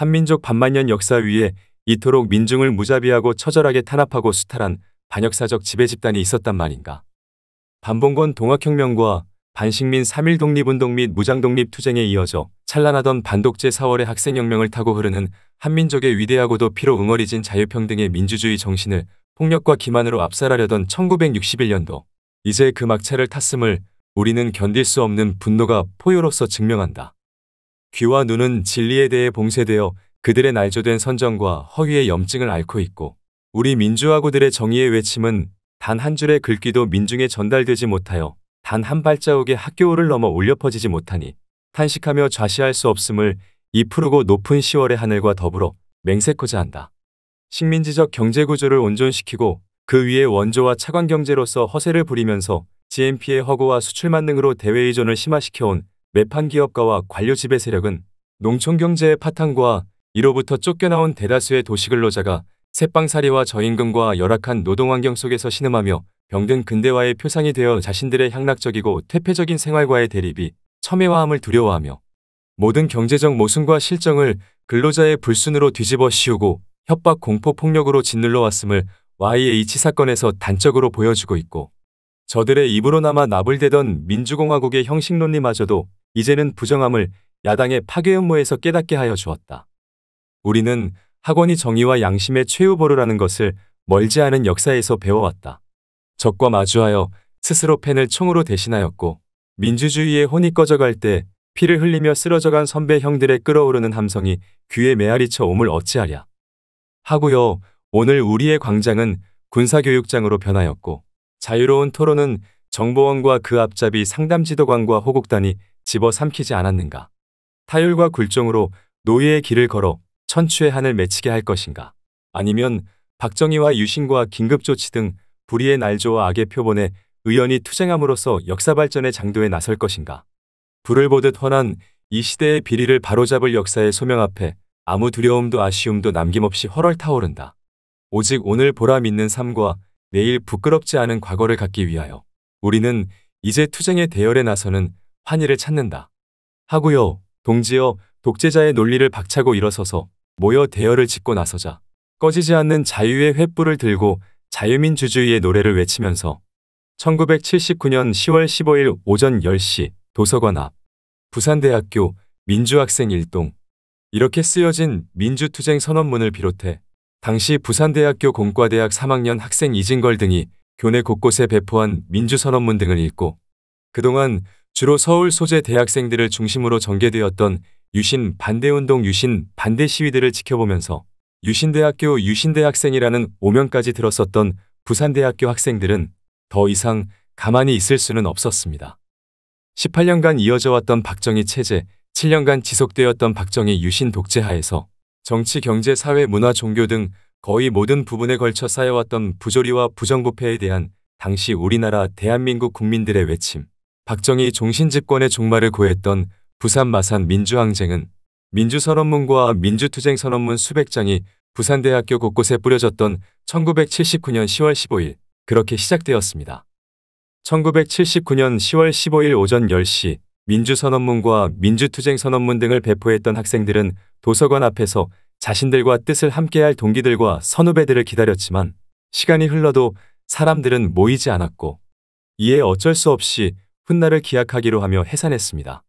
한민족 반만년 역사 위에 이토록 민중을 무자비하고 처절하게 탄압하고 수탈한 반역사적 지배 집단이 있었단 말인가. 반봉건 동학혁명과 반식민 3일 독립운동 및 무장독립 투쟁에 이어져 찬란하던 반독재 4월의 학생혁명을 타고 흐르는 한민족의 위대하고도 피로 응어리진 자유평등의 민주주의 정신을 폭력과 기만으로 압살하려던 1961년도 이제 그 막차를 탔음을 우리는 견딜 수 없는 분노가 포효로서 증명한다. 귀와 눈은 진리에 대해 봉쇄되어 그들의 날조된 선정과 허위의 염증을 앓고 있고 우리 민주화고들의 정의의 외침은 단 한 줄의 글귀도 민중에 전달되지 못하여 단 한 발자국의 학교를 넘어 올려 퍼지지 못하니 탄식하며 좌시할 수 없음을 이 푸르고 높은 10월의 하늘과 더불어 맹세코자 한다. 식민지적 경제구조를 온전시키고 그 위에 원조와 차관경제로서 허세를 부리면서 GNP의 허구와 수출 만능으로 대외의존을 심화시켜온 매판 기업가와 관료집의 세력은 농촌경제의 파탄과 이로부터 쫓겨나온 대다수의 도시근로자가 새빵살이와 저임금과 열악한 노동환경 속에서 신음하며 병든 근대화의 표상이 되어 자신들의 향락적이고 퇴폐적인 생활과의 대립이 첨예화함을 두려워하며 모든 경제적 모순과 실정을 근로자의 불순으로 뒤집어 씌우고 협박 공포 폭력으로 짓눌러 왔음을 YH 사건에서 단적으로 보여주고 있고 저들의 입으로나마 나불대던 민주공화국의 형식론리마저도 이제는 부정함을 야당의 파괴 음모에서 깨닫게 하여 주었다. 우리는 학원이 정의와 양심의 최후보루라는 것을 멀지 않은 역사에서 배워왔다. 적과 마주하여 스스로 펜을 총으로 대신하였고 민주주의의 혼이 꺼져갈 때 피를 흘리며 쓰러져간 선배 형들의 끓어오르는 함성이 귀에 메아리쳐 옴을 어찌하랴. 하고요 오늘 우리의 광장은 군사교육장으로 변하였고 자유로운 토론은 정보원과 그 앞잡이 상담지도관과 호국단이 집어삼키지 않았는가? 타율과 굴종으로 노예의 길을 걸어 천추의 한을 맺히게 할 것인가? 아니면 박정희와 유신과 긴급조치 등 불의의 날조와 악의 표본에 의연히 투쟁함으로써 역사발전의 장도에 나설 것인가? 불을 보듯 훤한 이 시대의 비리를 바로잡을 역사의 소명 앞에 아무 두려움도 아쉬움도 남김없이 헐헐 타오른다. 오직 오늘 보람 있는 삶과 내일 부끄럽지 않은 과거를 갖기 위하여 우리는 이제 투쟁의 대열에 나서는 환희를 찾는다. 하고요, 동지여, 독재자의 논리를 박차고 일어서서 모여 대열을 짓고 나서자 꺼지지 않는 자유의 횃불을 들고 자유민 주주의 노래를 외치면서 1979년 10월 15일 오전 10시 도서관 앞 부산대학교 민주학생 일동 이렇게 쓰여진 민주투쟁 선언문을 비롯해 당시 부산대학교 공과대학 3학년 학생 이진걸 등이 교내 곳곳에 배포한 민주선언문 등을 읽고 그동안 주로 서울 소재 대학생들을 중심으로 전개되었던 유신 반대운동 유신 반대 시위들을 지켜보면서 유신대학교 유신대학생이라는 오명까지 들었었던 부산대학교 학생들은 더 이상 가만히 있을 수는 없었습니다. 18년간 이어져 왔던 박정희 체제, 7년간 지속되었던 박정희 유신 독재하에서 정치, 경제, 사회, 문화, 종교 등 거의 모든 부분에 걸쳐 쌓여왔던 부조리와 부정부패에 대한 당시 우리나라 대한민국 국민들의 외침, 박정희 종신집권의 종말을 고했던 부산 마산 민주항쟁은 민주선언문과 민주투쟁선언문 수백 장이 부산대학교 곳곳에 뿌려졌던 1979년 10월 15일 그렇게 시작되었습니다. 1979년 10월 15일 오전 10시 민주선언문과 민주투쟁선언문 등을 배포했던 학생들은 도서관 앞에서 자신들과 뜻을 함께할 동기들과 선후배들을 기다렸지만 시간이 흘러도 사람들은 모이지 않았고 이에 어쩔 수 없이 훗날을 기약하기로 하며 해산했습니다.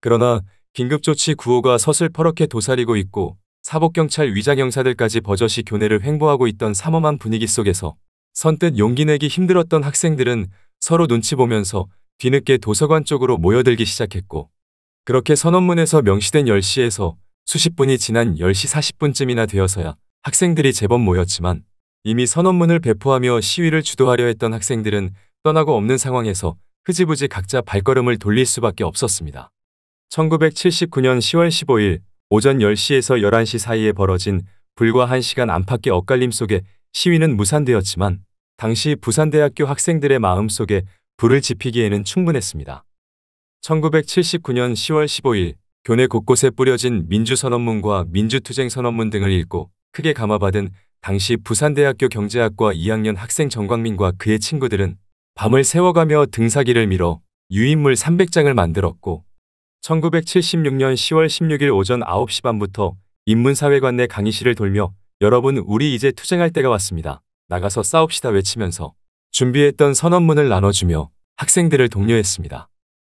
그러나 긴급조치 구호가 서슬퍼렇게 도사리고 있고 사복경찰 위자경사들까지 버젓이 교내를 횡보하고 있던 삼엄한 분위기 속에서 선뜻 용기 내기 힘들었던 학생들은 서로 눈치 보면서 뒤늦게 도서관 쪽으로 모여들기 시작했고 그렇게 선언문에서 명시된 10시에서 수십 분이 지난 10시 40분쯤이나 되어서야 학생들이 제법 모였지만 이미 선언문을 배포하며 시위를 주도하려 했던 학생들은 떠나고 없는 상황에서 흐지부지 각자 발걸음을 돌릴 수밖에 없었습니다. 1979년 10월 15일 오전 10시에서 11시 사이에 벌어진 불과 1시간 안팎의 엇갈림 속에 시위는 무산되었지만 당시 부산대학교 학생들의 마음속에 불을 지피기에는 충분했습니다. 1979년 10월 15일 교내 곳곳에 뿌려진 민주선언문과 민주투쟁선언문 등을 읽고 크게 감화받은 당시 부산대학교 경제학과 2학년 학생 정광민과 그의 친구들은 밤을 새워가며 등사기를 밀어 유인물 300장을 만들었고 1976년 10월 16일 오전 9시 반부터 인문사회관 내 강의실을 돌며 여러분 우리 이제 투쟁할 때가 왔습니다. 나가서 싸웁시다 외치면서 준비했던 선언문을 나눠주며 학생들을 독려했습니다.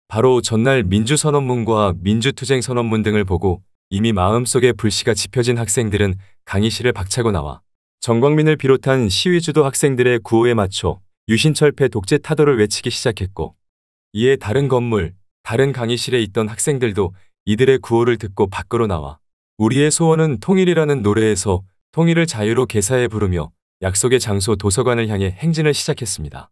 바로 전날 민주선언문과 민주투쟁선언문 등을 보고 이미 마음속에 불씨가 지펴진 학생들은 강의실을 박차고 나와 전광민을 비롯한 시위주도 학생들의 구호에 맞춰 유신철폐 독재 타도를 외치기 시작했고 이에 다른 건물, 다른 강의실에 있던 학생들도 이들의 구호를 듣고 밖으로 나와 우리의 소원은 통일이라는 노래에서 통일을 자유로 개사해 부르며 약속의 장소 도서관을 향해 행진을 시작했습니다.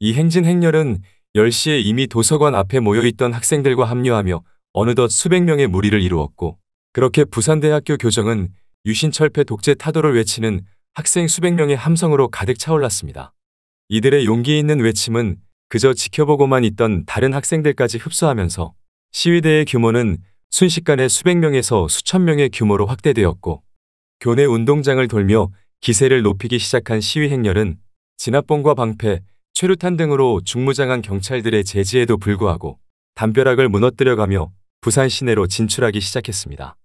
이 행진 행렬은 10시에 이미 도서관 앞에 모여있던 학생들과 합류하며 어느덧 수백 명의 무리를 이루었고 그렇게 부산대학교 교정은 유신철폐 독재 타도를 외치는 학생 수백 명의 함성으로 가득 차올랐습니다. 이들의 용기 있는 외침은 그저 지켜보고만 있던 다른 학생들까지 흡수하면서 시위대의 규모는 순식간에 수백 명에서 수천 명의 규모로 확대되었고 교내 운동장을 돌며 기세를 높이기 시작한 시위 행렬은 진압봉과 방패, 최루탄 등으로 중무장한 경찰들의 제지에도 불구하고 담벼락을 무너뜨려가며 부산 시내로 진출하기 시작했습니다.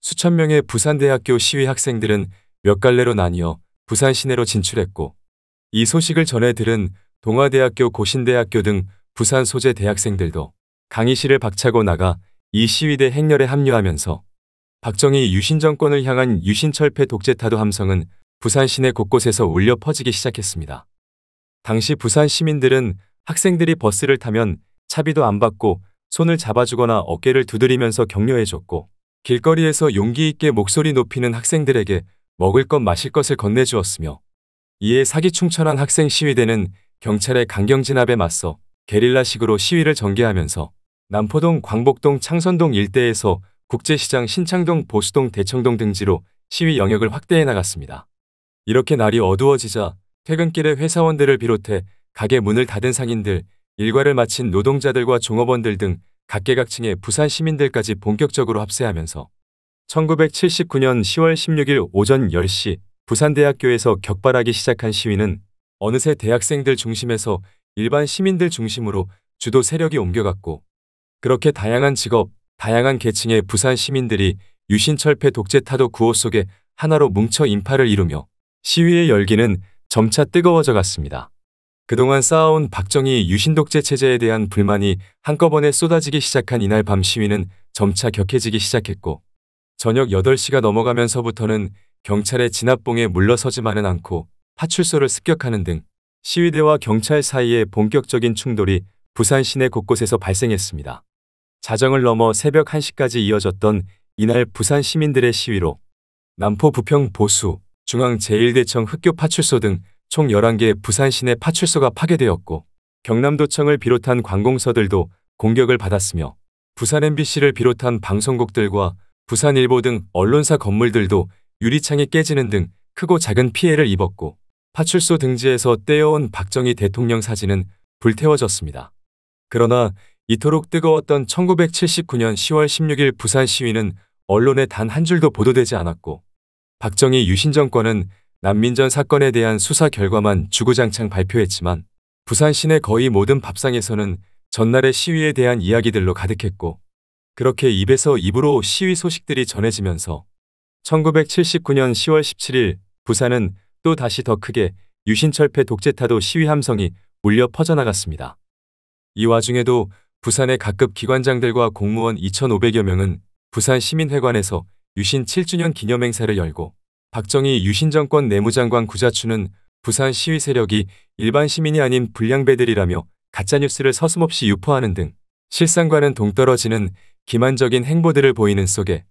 수천 명의 부산대학교 시위 학생들은 몇 갈래로 나뉘어 부산 시내로 진출했고 이 소식을 전해 들은 동아대학교 고신대학교 등 부산 소재 대학생들도 강의실을 박차고 나가 이 시위대 행렬에 합류하면서 박정희 유신 정권을 향한 유신철폐 독재타도 함성은 부산 시내 곳곳에서 울려 퍼지기 시작했습니다. 당시 부산 시민들은 학생들이 버스를 타면 차비도 안 받고 손을 잡아주거나 어깨를 두드리면서 격려해줬고 길거리에서 용기 있게 목소리 높이는 학생들에게 먹을 것 마실 것을 건네주었으며 이에 사기충천한 학생 시위대는 경찰의 강경 진압에 맞서 게릴라식으로 시위를 전개하면서 남포동, 광복동, 창선동 일대에서 국제시장 신창동, 보수동, 대청동 등지로 시위 영역을 확대해 나갔습니다. 이렇게 날이 어두워지자 퇴근길에 회사원들을 비롯해 가게 문을 닫은 상인들, 일과를 마친 노동자들과 종업원들 등 각계각층의 부산 시민들까지 본격적으로 합세하면서 1979년 10월 16일 오전 10시 부산대학교에서 격발하기 시작한 시위는 어느새 대학생들 중심에서 일반 시민들 중심으로 주도 세력이 옮겨갔고 그렇게 다양한 직업, 다양한 계층의 부산 시민들이 유신철폐 독재 타도 구호 속에 하나로 뭉쳐 인파를 이루며 시위의 열기는 점차 뜨거워져 갔습니다. 그동안 쌓아온 박정희 유신독재 체제에 대한 불만이 한꺼번에 쏟아지기 시작한 이날 밤 시위는 점차 격해지기 시작했고 저녁 8시가 넘어가면서부터는 경찰의 진압봉에 물러서지만은 않고 파출소를 습격하는 등 시위대와 경찰 사이의 본격적인 충돌이 부산 시내 곳곳에서 발생했습니다. 자정을 넘어 새벽 1시까지 이어졌던 이날 부산 시민들의 시위로 남포 부평 보수, 중앙 제1대청 흑교 파출소 등 총1 1개 부산 시내 파출소가 파괴되었고 경남도청을 비롯한 관공서들도 공격을 받았으며 부산 MBC를 비롯한 방송국들과 부산일보 등 언론사 건물들도 유리창이 깨지는 등 크고 작은 피해를 입었고 파출소 등지에서 떼어온 박정희 대통령 사진은 불태워졌습니다. 그러나 이토록 뜨거웠던 1979년 10월 16일 부산 시위는 언론에 단 한 줄도 보도되지 않았고 박정희 유신 정권은 난민전 사건에 대한 수사 결과만 주구장창 발표했지만 부산 시내 거의 모든 밥상에서는 전날의 시위에 대한 이야기들로 가득했고 그렇게 입에서 입으로 시위 소식들이 전해지면서 1979년 10월 17일 부산은 또 다시 더 크게 유신철폐 독재타도 시위 함성이 울려 퍼져나갔습니다. 이 와중에도 부산의 각급 기관장들과 공무원 2,500여 명은 부산 시민회관에서 유신 7주년 기념행사를 열고 박정희 유신 정권 내무장관 구자춘은 부산 시위 세력이 일반 시민이 아닌 불량배들이라며 가짜뉴스를 서슴없이 유포하는 등 실상과는 동떨어지는 기만적인 행보들을 보이는 속에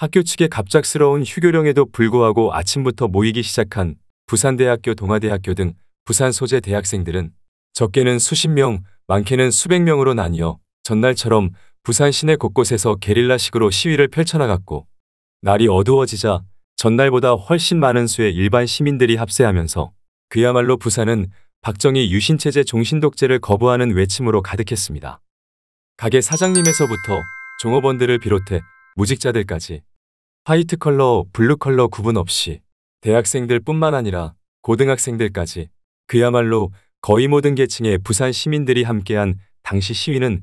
학교 측의 갑작스러운 휴교령에도 불구하고 아침부터 모이기 시작한 부산대학교 동아대학교 등 부산 소재 대학생들은 적게는 수십 명, 많게는 수백 명으로 나뉘어 전날처럼 부산 시내 곳곳에서 게릴라식으로 시위를 펼쳐나갔고 날이 어두워지자 전날보다 훨씬 많은 수의 일반 시민들이 합세하면서 그야말로 부산은 박정희 유신체제 종신독재를 거부하는 외침으로 가득했습니다. 가게 사장님에서부터 종업원들을 비롯해 무직자들까지 화이트 컬러, 블루 컬러 구분 없이 대학생들 뿐만 아니라 고등학생들까지 그야말로 거의 모든 계층의 부산 시민들이 함께한 당시 시위는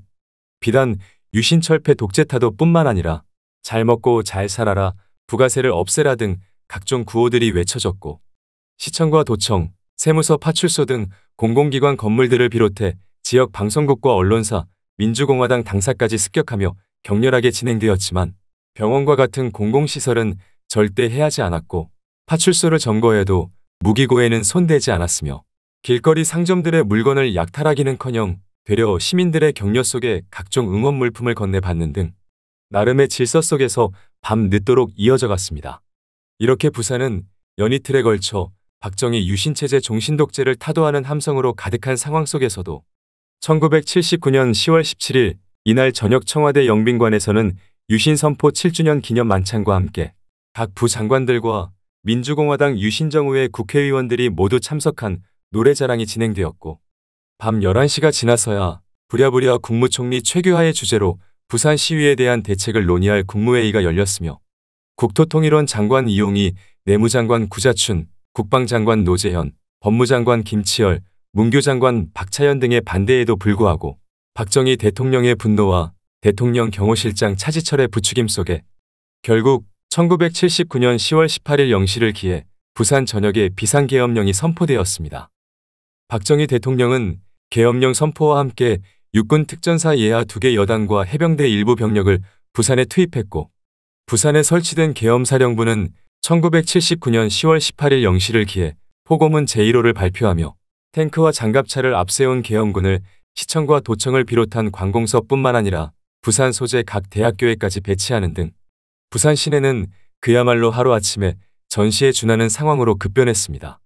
비단 유신철폐 독재타도 뿐만 아니라 잘 먹고 잘 살아라, 부가세를 없애라 등 각종 구호들이 외쳐졌고 시청과 도청, 세무서 파출소 등 공공기관 건물들을 비롯해 지역 방송국과 언론사, 민주공화당 당사까지 습격하며 격렬하게 진행되었지만 병원과 같은 공공시설은 절대 해하지 않았고 파출소를 점거해도 무기고에는 손대지 않았으며 길거리 상점들의 물건을 약탈하기는커녕 되려 시민들의 격려 속에 각종 응원 물품을 건네받는 등 나름의 질서 속에서 밤 늦도록 이어져 갔습니다. 이렇게 부산은 연이틀에 걸쳐 박정희 유신체제 종신독재를 타도하는 함성으로 가득한 상황 속에서도 1979년 10월 17일 이날 저녁 청와대 영빈관에서는 유신 선포 7주년 기념 만찬과 함께 각 부장관들과 민주공화당 유신정우회 국회의원들이 모두 참석한 노래자랑이 진행되었고 밤 11시가 지나서야 부랴부랴 국무총리 최규하의 주제로 부산 시위에 대한 대책을 논의할 국무회의가 열렸으며 국토통일원 장관 이용희, 내무장관 구자춘, 국방장관 노재현, 법무장관 김치열, 문교장관 박차현 등의 반대에도 불구하고 박정희 대통령의 분노와 대통령 경호실장 차지철의 부추김 속에 결국 1979년 10월 18일 0시를 기해 부산 전역에 비상계엄령이 선포되었습니다. 박정희 대통령은 계엄령 선포와 함께 육군 특전사 예하 2개 여단과 해병대 일부 병력을 부산에 투입했고 부산에 설치된 계엄사령부는 1979년 10월 18일 0시를 기해 포고문 제1호를 발표하며 탱크와 장갑차를 앞세운 계엄군을 시청과 도청을 비롯한 관공서뿐만 아니라 부산 소재 각 대학교에까지 배치하는 등 부산 시내는 그야말로 하루아침에 전시에 준하는 상황으로 급변했습니다.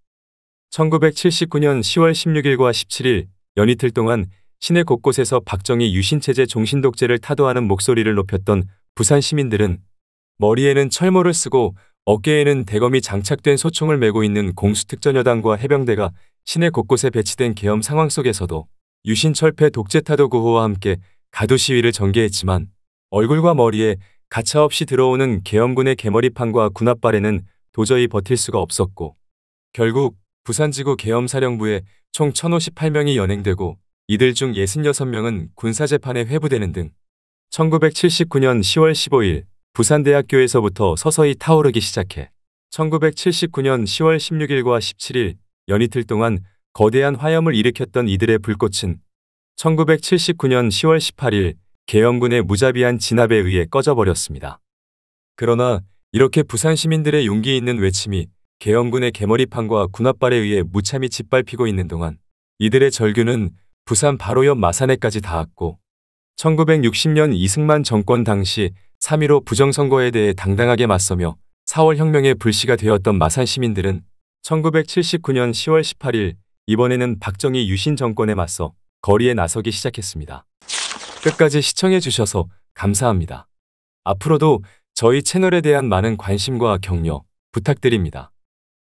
1979년 10월 16일과 17일 연이틀 동안 시내 곳곳에서 박정희 유신체제 종신독재를 타도하는 목소리를 높였던 부산 시민들은 머리에는 철모를 쓰고 어깨에는 대검이 장착된 소총을 메고 있는 공수특전여당과 해병대가 시내 곳곳에 배치된 계엄 상황 속에서도 유신철폐 독재타도 구호와 함께 가도 시위를 전개했지만 얼굴과 머리에 가차없이 들어오는 계엄군의 개머리판과 군합발에는 도저히 버틸 수가 없었고 결국 부산지구 계엄사령부에 총 1058명이 연행되고 이들 중 66명은 군사재판에 회부되는 등 1979년 10월 15일 부산대학교에서부터 서서히 타오르기 시작해 1979년 10월 16일과 17일 연이틀 동안 거대한 화염을 일으켰던 이들의 불꽃은 1979년 10월 18일 계엄군의 무자비한 진압에 의해 꺼져버렸습니다. 그러나 이렇게 부산 시민들의 용기 있는 외침이 계엄군의 개머리판과 군합발에 의해 무참히 짓밟히고 있는 동안 이들의 절규는 부산 바로 옆 마산에까지 닿았고 1960년 이승만 정권 당시 3.15 부정선거에 대해 당당하게 맞서며 4월 혁명의 불씨가 되었던 마산 시민들은 1979년 10월 18일 이번에는 박정희 유신 정권에 맞서 거리에 나서기 시작했습니다. 끝까지 시청해주셔서 감사합니다. 앞으로도 저희 채널에 대한 많은 관심과 격려 부탁드립니다.